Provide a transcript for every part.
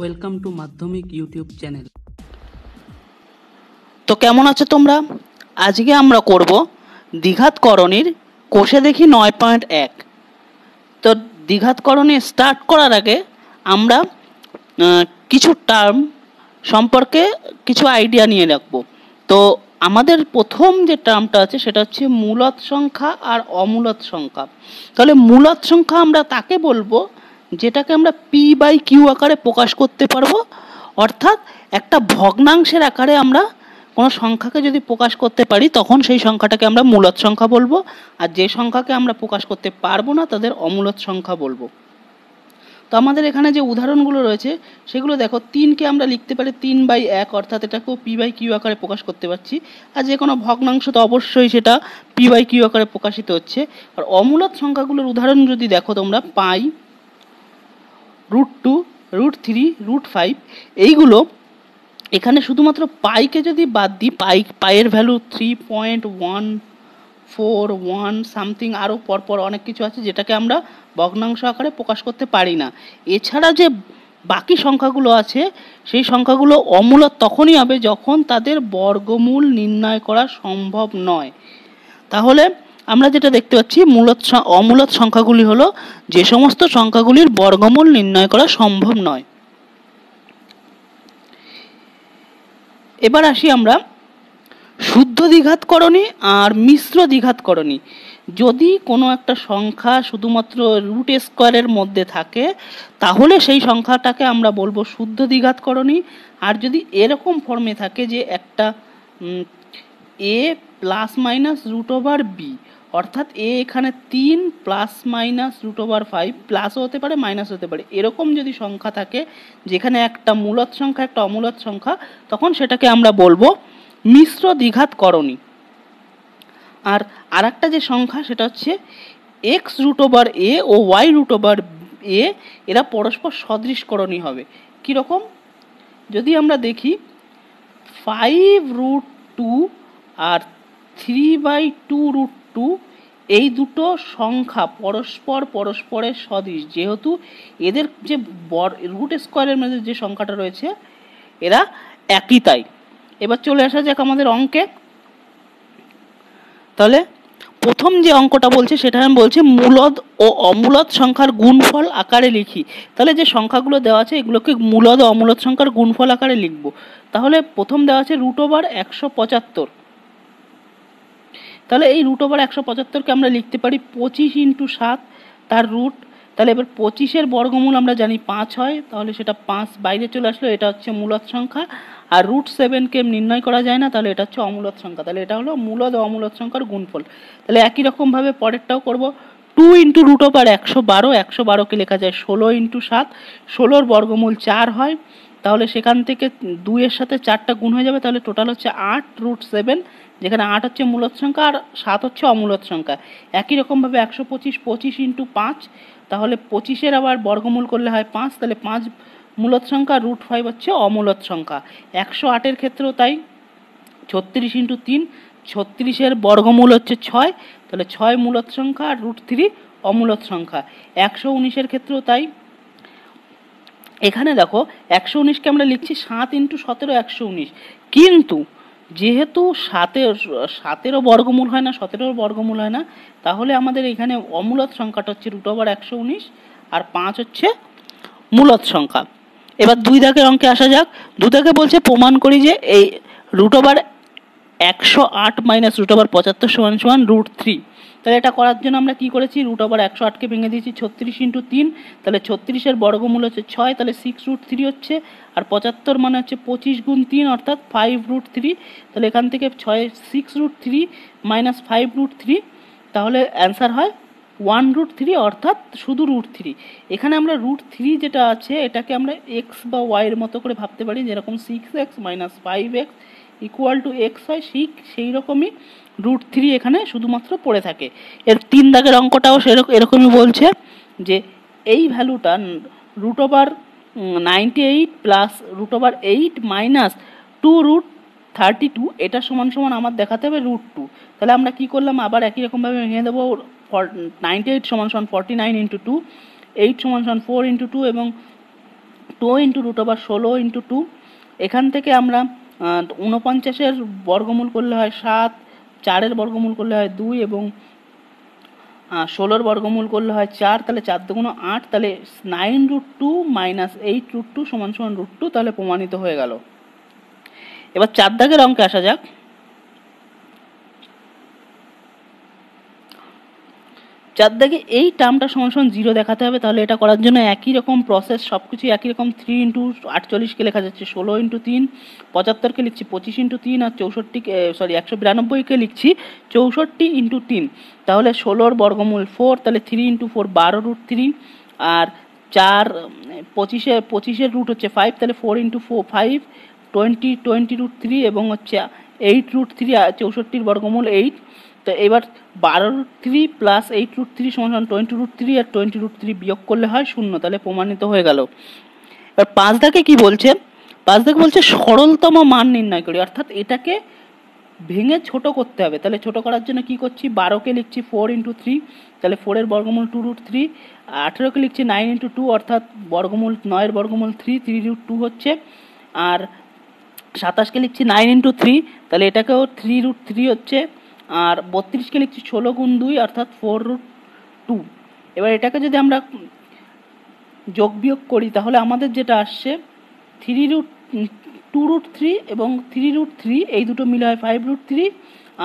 welcome to Madhyamik YouTube channel তো কেমন আছো তোমরা আজকে আমরা করব দ্বিঘাতকরণের কোষে দেখি নয় পয়েন্ট এক তো দ্বিঘাতকরণে স্টার্ট করার আগে আমরা কিছু টার্ম সম্পর্কে কিছু আইডিয়া নিয়ে রাখবো তো আমাদের প্রথম যে টার্মটা আছে সেটা হচ্ছে মূলত সংখ্যা আর অমূলত সংখ্যা তাহলে মূলত সংখ্যা আমরা তাকে বলবো যেটাকে আমরা পি বাই কিউ আকারে প্রকাশ করতে পারবো অর্থাৎ একটা ভগ্নাংশের আকারে আমরা কোনো সংখ্যাকে যদি প্রকাশ করতে পারি তখন সেই সংখ্যাটাকে আমরা মূলত সংখ্যা বলবো আর যে সংখ্যাকে আমরা প্রকাশ করতে পারবো না তাদের অমূলত সংখ্যা বলবো তো আমাদের এখানে যে উদাহরণগুলো রয়েছে সেগুলো দেখো তিনকে আমরা লিখতে পারি তিন বাই এক অর্থাৎ এটাকেও পি বাই কিউ আকারে প্রকাশ করতে পারছি আর যে কোনো ভগ্নাংশ তো অবশ্যই সেটা পি বাই কিউ আকারে প্রকাশিত হচ্ছে আর অমূলত সংখ্যাগুলোর উদাহরণ যদি দেখো তোমরা pi root two root three root five এইগুলো এখানে শুধুমাত্র পাইকে যদি বাদ দিই পাই পায়ের value three point one four one something আরও পরপর অনেক কিছু আছে যেটাকে আমরা ভগ্নাংশ আকারে প্রকাশ করতে পারি না এছাড়া যে বাকি সংখ্যাগুলো আছে সেই সংখ্যাগুলো অমূলত তখনই হবে যখন তাদের বর্গমূল নির্ণয় করা সম্ভব নয় তাহলে আমরা যেটা দেখতে পাচ্ছি মূলত অমূলত সংখ্যাগুলি হলো যে সমস্ত সংখ্যাগুলির বর্গমূল নির্ণয় করা সম্ভব নয় এবার আসি আমরা শুদ্ধ দ্বিঘাতকরণী আর মিশ্র দ্বিঘাতকরণী যদি কোনো একটা সংখ্যা শুধুমাত্র রুট স্কোয়ারের মধ্যে থাকে তাহলে সেই সংখ্যাটাকে আমরা বলবো শুদ্ধ দ্বিঘাতকরণী আর যদি এরকম ফর্মে থাকে যে একটা A plus minus root over B অর্থাৎ এ এখানে তিন plus minus root over five প্লাসও হতে পারে মাইনাস হতে পারে এরকম যদি সংখ্যা থাকে যেখানে একটা মূলত সংখ্যা একটা অমূলত সংখ্যা তখন সেটাকে আমরা বলবো মিশ্র দ্বিঘাত করণী আর একটা যে সংখ্যা সেটা হচ্ছে এক্স রুট ওভার এ ও ওয়াই রুট ওভার এ এরা পরস্পর করণী হবে কীরকম যদি আমরা দেখি ফাইভ রুট টু আর three by two root two এই দুটো সংখ্যা পরস্পর পরস্পরের সদৃশ যেহেতু এদের যে বড় রুট স্কোয়ারের মধ্যে যে সংখ্যাটা রয়েছে এরা একই তাই এবার চলে আসা যাক আমাদের অঙ্কে তাহলে প্রথম যে অঙ্কটা বলছে সেটা আমি বলছি মূলদ ও অমূলদ সংখ্যার গুণফল আকারে লিখি তাহলে যে সংখ্যাগুলো দেওয়া আছে এগুলোকে মূলদ ও অমূলদ সংখ্যার গুণফল আকারে লিখব তাহলে প্রথম দেওয়া আছে রুট ওভার একশো পঁচাত্তর তাহলে এই রুট ওভার একশো পঁচাত্তরকে আমরা লিখতে পারি পঁচিশ ইন্টু সাত তার রুট তাহলে এবার পঁচিশের বর্গমূল আমরা জানি পাঁচ হয় তাহলে সেটা পাঁচ বাইরে চলে আসলো এটা হচ্ছে মূলত সংখ্যা আর রুট সেভেনকে নির্ণয় করা যায় না তাহলে এটা হচ্ছে অমূলত সংখ্যা তাহলে এটা হলো মূলত অমূলত সংখ্যার গুণফল তাহলে একই রকমভাবে পরেরটাও করব টু ইন্টু রুট ওভার একশো বারো একশো বারোকে লেখা যায় ষোলো ইন্টু সাত ষোলোর বর্গমূল চার হয় তাহলে সেখান থেকে দুইয়ের সাথে চারটা গুণ হয়ে যাবে তাহলে টোটাল হচ্ছে আট রুট সেভেন যেখানে আট হচ্ছে মূলত সংখ্যা আর সাত হচ্ছে অমূলত সংখ্যা একই রকমভাবে একশো পঁচিশ পঁচিশ ইন্টু পাঁচ তাহলে পঁচিশের আবার বর্গমূল করলে হয় পাঁচ তাহলে পাঁচ মূলত সংখ্যা রুট ফাইভ হচ্ছে অমূলত সংখ্যা একশো আটের ক্ষেত্রেও তাই ছত্রিশ ইন্টু তিন ছত্রিশের বর্গমূল হচ্ছে ছয় তাহলে ছয় মূলত সংখ্যা আর রুট থ্রি অমূলত সংখ্যা একশো উনিশের ক্ষেত্রেও তাই এখানে দেখো একশো উনিশকে আমরা লিখছি সাত ইন্টু সতেরো একশো উনিশ কিন্তু যেহেতু সাতের সাতেরও বর্গমূল হয় না সতেরোর বর্গমূল হয় না তাহলে আমাদের এখানে অমূলত সংখ্যাটা হচ্ছে রুট ওভার একশো উনিশ আর পাঁচ হচ্ছে মূলত সংখ্যা এবার দুই দাগের অঙ্কে আসা যাক দুই দাগে বলছে প্রমাণ করি যে এই রুট ওভার একশো আট মাইনাস রুট ওভার পঁচাত্তর সমান সমান রুট থ্রি তাহলে এটা করার জন্য আমরা কি করেছি রুট ওভার একশো আটকে ভেঙে দিয়েছি ছত্রিশ ইন্টু তিন তাহলে ছত্রিশের বর্গমূল হচ্ছে ছয় তাহলে সিক্স রুট থ্রি হচ্ছে আর পঁচাত্তর মানে হচ্ছে পঁচিশ গুণ তিন অর্থাৎ ফাইভ রুট থ্রি তাহলে এখান থেকে ছয় six root three minus five root three তাহলে অ্যান্সার হয় ওয়ান রুট থ্রি অর্থাৎ শুধু রুট থ্রি এখানে আমরা রুট থ্রি যেটা আছে এটাকে আমরা এক্স বা ওয়াইয়ের মতো করে ভাবতে পারি যেরকম six X minus five X equal to X হয় সিক সেই রকমই রুট থ্রি এখানে শুধুমাত্র পড়ে থাকে এর তিন দাগের অঙ্কটাও সেরকম এরকমই বলছে যে এই ভ্যালুটা root over ninety eight plus root over eight minus two root thirty two এটা সমান সমান আমার দেখাতে হবে রুট টু তাহলে আমরা কী করলাম আবার একই রকমভাবে ভেঙে দেবো নাইনটি এইট সমান সমান forty nine into two eight সমান সমান ফোর ইন্টু টু এবং টু ইন্টু রুট ওভার ষোলো ইন্টু টু এখান থেকে আমরা উনপঞ্চাশের বর্গমূল করলে হয় সাত চারের বর্গমূল করলে হয় দুই এবং ষোলোর বর্গমূল করলে হয় চার তাহলে চার দুগুণ আট তাহলে nine root two minus eight root two সমান সমান রুট টু তাহলে প্রমাণিত হয়ে গেল এবার চার দাগের অঙ্কে আসা যাক যার দেখে এই টার্মটা সমান সমান জিরো দেখাতে হবে তাহলে এটা করার জন্য একই রকম প্রসেস সব কিছু একই রকম থ্রি ইন্টু আটচল্লিশকে লেখা যাচ্ছে ষোলো ইন্টু তিন পঁচাত্তরকে লিখছি পঁচিশ ইন্টু তিন আর চৌষট্টিকে সরি একশো বিরানব্বইকে লিখছি চৌষট্টি ইন্টু তিন তাহলে ষোলোর বর্গমূল ফোর তাহলে থ্রি ইন্টু ফোর বারো রুট থ্রি আর চার পঁচিশে পঁচিশের রুট হচ্ছে ফাইভ তাহলে four into four five twenty twenty root three এবং হচ্ছে এইট রুট থ্রি চৌষট্টির বর্গমূল এইট তো এবার বারো root three plus eight root three সমান টোয়েন্টি রুট থ্রি আর টোয়েন্টি রুট থ্রি বিয়োগ করলে হয় শূন্য তাহলে প্রমাণিত হয়ে গেল এবার পাঁচদাকে দাকে কি বলছে পাঁচ বলছে সরলতম মান নির্ণয় করি অর্থাৎ এটাকে ভেঙে ছোট করতে হবে তাহলে ছোট করার জন্য কি করছি বারোকে লিখছি ফোর ইন্টু থ্রি তাহলে ফোরের বর্গমূল টু রুট থ্রি আঠেরোকে লিখছি নাইন ইন্টু টু অর্থাৎ বর্গমূল নয়ের বর্গমূল থ্রি থ্রি রুট টু হচ্ছে আর সাতাশকে লিখছি নাইন ইন্টু থ্রি তাহলে এটাকেও থ্রি রুট থ্রি হচ্ছে আর বত্রিশকে লিখছি ষোলো গুণ দুই অর্থাৎ ফোর রুট টু এবার এটাকে যদি আমরা যোগ বিয়োগ করি তাহলে আমাদের যেটা আসছে three root two root three এবং থ্রি রুট থ্রি এই দুটো মিলে হয় ফাইভ রুট থ্রি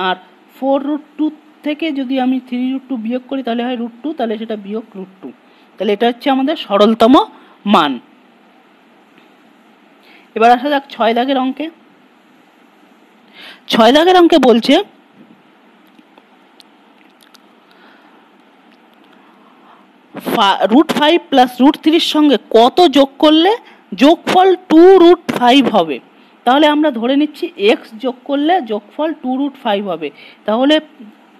আর ফোর রুট টু থেকে যদি আমি থ্রি রুট টু বিয়োগ করি তাহলে হয় রুট টু তাহলে সেটা বিয়োগ রুট টু তাহলে এটা হচ্ছে আমাদের সরলতম মান এবার আসা যাক ছয় দাগের অঙ্কে ছয় দাগের অঙ্কে বলছে রুট ফাইভ প্লাস রুট থ্রির সঙ্গে কত যোগ করলে যোগফল টু রুট ফাইভ হবে তাহলে আমরা ধরে নিচ্ছি এক্স যোগ করলে যোগফল টু রুট ফাইভ হবে তাহলে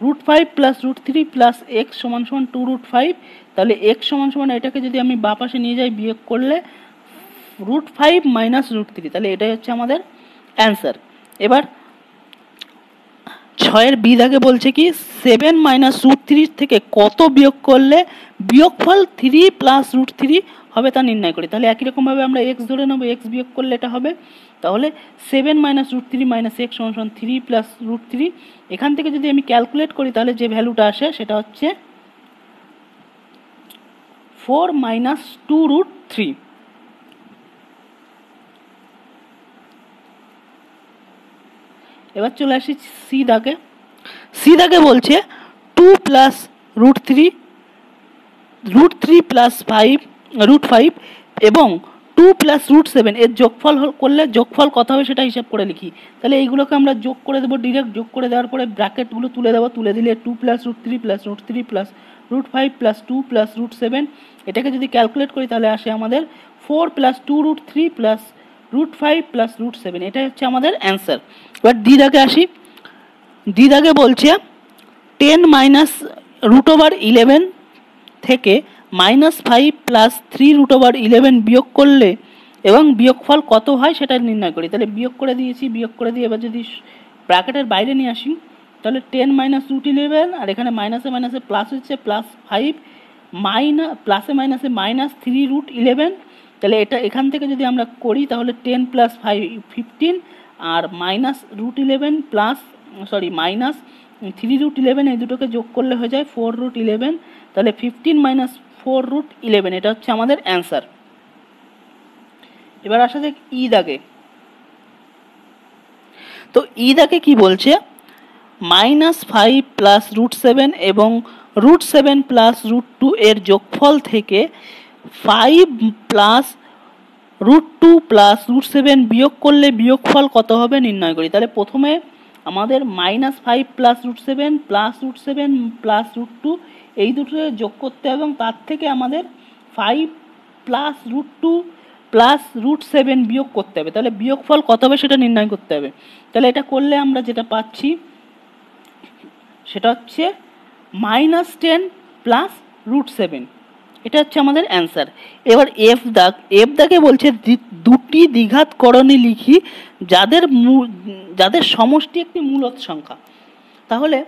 root five plus root three plus X সমান সমান টু রুট ফাইভ তাহলে এক্স সমান সমান এটাকে যদি আমি বা পাশে নিয়ে যাই বিয়োগ করলে root five minus root three তাহলে এটাই হচ্ছে আমাদের অ্যান্সার এবার ছয়ের বিধাকে বলছে কি সেভেন মাইনাস রুট থ্রি থেকে কত বিয়োগ করলে বিয়োগফল থ্রি প্লাস রুট থ্রি হবে তা নির্ণয় করি তাহলে একই রকমভাবে আমরা এক্স ধরে নেবো এক্স বিয়োগ করলে এটা হবে তাহলে seven minus root three minus X সমান থ্রি প্লাস রুট থ্রি এখান থেকে যদি আমি ক্যালকুলেট করি তাহলে যে ভ্যালুটা আসে সেটা হচ্ছে four minus two root three এবার চলে আসি সি দাকে সি দাকে বলছে two plus root three root three plus five root five এবং টু প্লাস রুট সেভেন এর যোগফল করলে যোগফল কত হবে সেটা হিসাব করে লিখি তাহলে এইগুলোকে আমরা যোগ করে দেবো ডিরেক্ট যোগ করে দেওয়ার পরে ব্র্যাকেটগুলো তুলে দেবো তুলে দিলে two plus root three plus root three plus root five plus two plus root seven এটাকে যদি ক্যালকুলেট করি তাহলে আসে আমাদের four plus two root three plus root five plus root seven এটাই হচ্ছে আমাদের অ্যান্সার এবার দিদাকে আসি দিদাকে বলছে ten minus root over eleven থেকে minus five plus three root over eleven বিয়োগ করলে এবং বিয়োগফল কত হয় সেটা নির্ণয় করি তাহলে বিয়োগ করে দিয়েছি বিয়োগ করে দিয়ে এবার যদি ব্র্যাকেটের বাইরে নিয়ে আসি তাহলে টেন মাইনাস রুট ইলেভেন আর এখানে মাইনাসে মাইনাসে প্লাস হচ্ছে প্লাস ফাইভ মাইনাস প্লাসে মাইনাসে মাইনাস থ্রি রুট ইলেভেন তাহলে এটা এখান থেকে যদি আমরা করি তাহলে টেন প্লাস ফাইভ ফিফটিন আর minus root eleven plus sorry minus three root eleven এই দুটোকে যোগ করলে হয়ে যায় ফোর রুট ইলেভেন তাহলে fifteen minus four root eleven এটা হচ্ছে আমাদের অ্যান্সার এবার আসা যাক ঈদ e আগে তো ঈদ e আগে কি বলছে minus five plus root seven এবং root seven plus root two এর যোগফল থেকে five plus root two plus root seven বিয়োগ করলে বিয়োগফল কত হবে নির্ণয় করি তাহলে প্রথমে আমাদের minus five plus root seven plus root seven plus root two এই দুটো যোগ করতে হবে এবং তার থেকে আমাদের five plus root two plus root seven বিয়োগ করতে হবে তাহলে বিয়োগফল কত হবে সেটা নির্ণয় করতে হবে তাহলে এটা করলে আমরা যেটা পাচ্ছি সেটা হচ্ছে minus ten plus root seven এটা হচ্ছে আমাদের অ্যান্সার এবার এফ দাগ এফ দাগে বলছে দুটি দ্বিঘাত করণে লিখি যাদের যাদের সমষ্টি একটি মূলত সংখ্যা তাহলে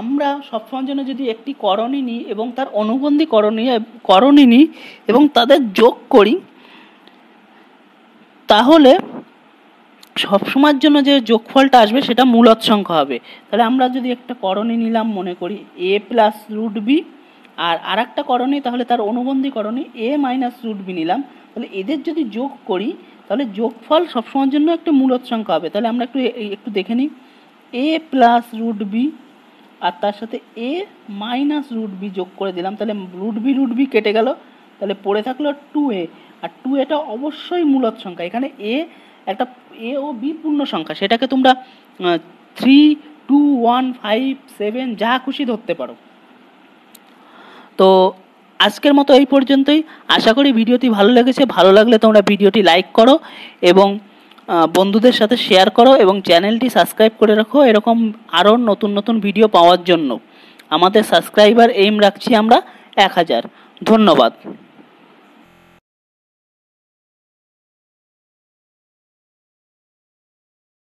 আমরা সবসময় জন্য যদি একটি করণী নিই এবং তার অনুবন্ধী করণীয় করণী নিই এবং তাদের যোগ করি তাহলে সবসময়ের জন্য যে যোগফলটা আসবে সেটা মূলত সংখ্যা হবে তাহলে আমরা যদি একটা করণী নিলাম মনে করি এ প্লাস রুট বি আর আর একটা করণে তাহলে তার অনুবন্ধী করণে এ মাইনাস রুট বি নিলাম তাহলে এদের যদি যোগ করি তাহলে যোগফল সবসময়ের জন্য একটা মূলত সংখ্যা হবে তাহলে আমরা একটু একটু দেখে নিই এ প্লাস রুট বি আর তার সাথে এ মাইনাস রুট বি যোগ করে দিলাম তাহলে রুট বি রুট বি কেটে গেল তাহলে পড়ে থাকলো টু এ আর টু এটা অবশ্যই মূলত সংখ্যা এখানে এ একটা এ ও বি পূর্ণ সংখ্যা সেটাকে তোমরা three two one five seven যা খুশি ধরতে পারো তো আজকের মতো এই পর্যন্তই আশা করি ভিডিওটি ভালো লেগেছে ভালো লাগলে তোমরা ভিডিওটি লাইক করো এবং বন্ধুদের সাথে শেয়ার করো এবং চ্যানেলটি সাবস্ক্রাইব করে রাখো এরকম আরও নতুন নতুন ভিডিও পাওয়ার জন্য আমাদের সাবস্ক্রাইবার এইম রাখছি আমরা এক হাজার ধন্যবাদ